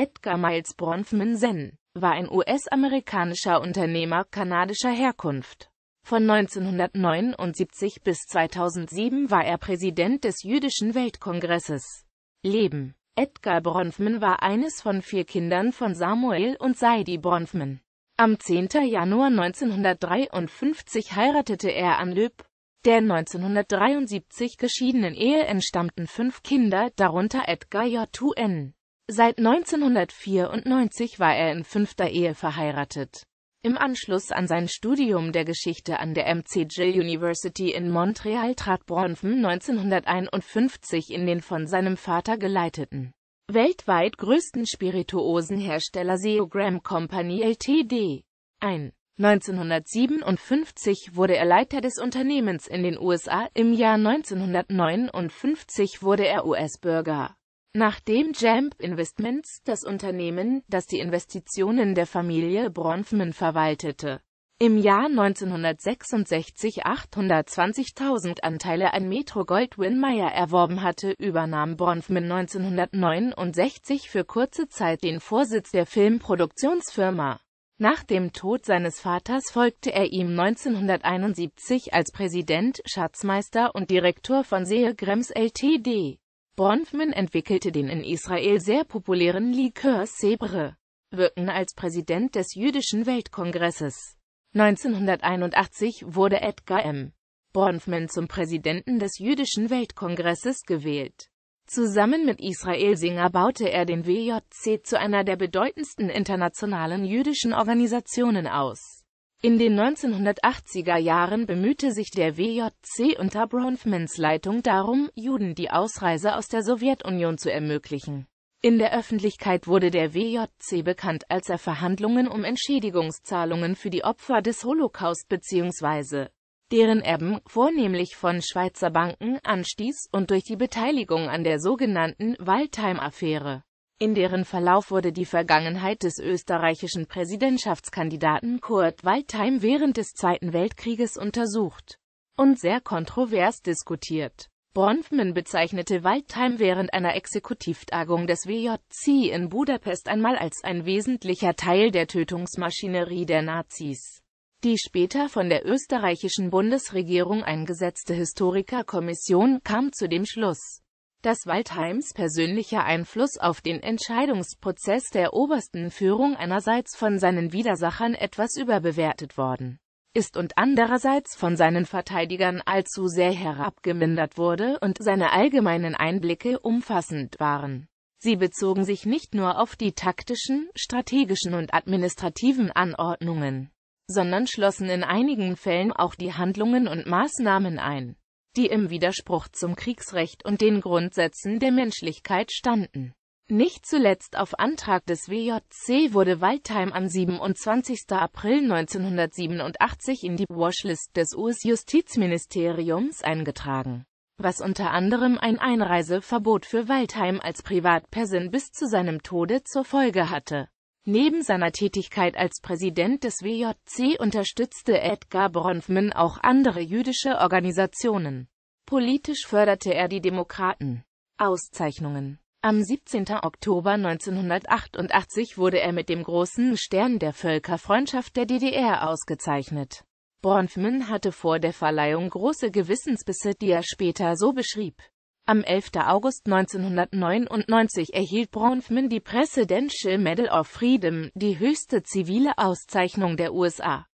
Edgar Miles Bronfman-Sen, war ein US-amerikanischer Unternehmer kanadischer Herkunft. Von 1979 bis 2007 war er Präsident des Jüdischen Weltkongresses. Leben Edgar Bronfman war eines von vier Kindern von Samuel und Seidi Bronfman. Am 10. Januar 1953 heiratete er an Lüb. Der 1973 geschiedenen Ehe entstammten fünf Kinder, darunter Edgar J.U.N. Seit 1994 war er in fünfter Ehe verheiratet. Im Anschluss an sein Studium der Geschichte an der MC Jill University in Montreal trat Bronfen 1951 in den von seinem Vater geleiteten, weltweit größten Spirituosenhersteller Seogram Company Ltd. ein. 1957 wurde er Leiter des Unternehmens in den USA, im Jahr 1959 wurde er US-Bürger. Nachdem Jamp Investments, das Unternehmen, das die Investitionen der Familie Bronfman verwaltete, im Jahr 1966 820.000 Anteile an Metro Goldwyn Mayer erworben hatte, übernahm Bronfman 1969 für kurze Zeit den Vorsitz der Filmproduktionsfirma. Nach dem Tod seines Vaters folgte er ihm 1971 als Präsident, Schatzmeister und Direktor von Seegrems Ltd. Bronfman entwickelte den in Israel sehr populären Likör Sebre, wirken als Präsident des Jüdischen Weltkongresses. 1981 wurde Edgar M. Bronfman zum Präsidenten des Jüdischen Weltkongresses gewählt. Zusammen mit Israel Singer baute er den WJC zu einer der bedeutendsten internationalen jüdischen Organisationen aus in den 1980er Jahren bemühte sich der WJC unter Bronfmans Leitung darum, Juden die Ausreise aus der Sowjetunion zu ermöglichen. In der Öffentlichkeit wurde der WJC bekannt, als er Verhandlungen um Entschädigungszahlungen für die Opfer des Holocaust bzw. deren Erben, vornehmlich von Schweizer Banken, anstieß und durch die Beteiligung an der sogenannten Waldheim-Affäre in deren Verlauf wurde die Vergangenheit des österreichischen Präsidentschaftskandidaten Kurt Waldheim während des Zweiten Weltkrieges untersucht und sehr kontrovers diskutiert. Bronfman bezeichnete Waldheim während einer Exekutivtagung des WJC in Budapest einmal als ein wesentlicher Teil der Tötungsmaschinerie der Nazis. Die später von der österreichischen Bundesregierung eingesetzte Historikerkommission kam zu dem Schluss, dass Waldheims persönlicher Einfluss auf den Entscheidungsprozess der obersten Führung einerseits von seinen Widersachern etwas überbewertet worden ist und andererseits von seinen Verteidigern allzu sehr herabgemindert wurde und seine allgemeinen Einblicke umfassend waren. Sie bezogen sich nicht nur auf die taktischen, strategischen und administrativen Anordnungen, sondern schlossen in einigen Fällen auch die Handlungen und Maßnahmen ein die im Widerspruch zum Kriegsrecht und den Grundsätzen der Menschlichkeit standen. Nicht zuletzt auf Antrag des WJC wurde Waldheim am 27. April 1987 in die Washlist des US-Justizministeriums eingetragen, was unter anderem ein Einreiseverbot für Waldheim als Privatperson bis zu seinem Tode zur Folge hatte Neben seiner Tätigkeit als Präsident des WJC unterstützte Edgar Bronfman auch andere jüdische Organisationen. Politisch förderte er die Demokraten. Auszeichnungen Am 17. Oktober 1988 wurde er mit dem Großen Stern der Völkerfreundschaft der DDR ausgezeichnet. Bronfman hatte vor der Verleihung große Gewissensbisse, die er später so beschrieb. Am 11. August 1999 erhielt Bronfman die Presidential Medal of Freedom, die höchste zivile Auszeichnung der USA.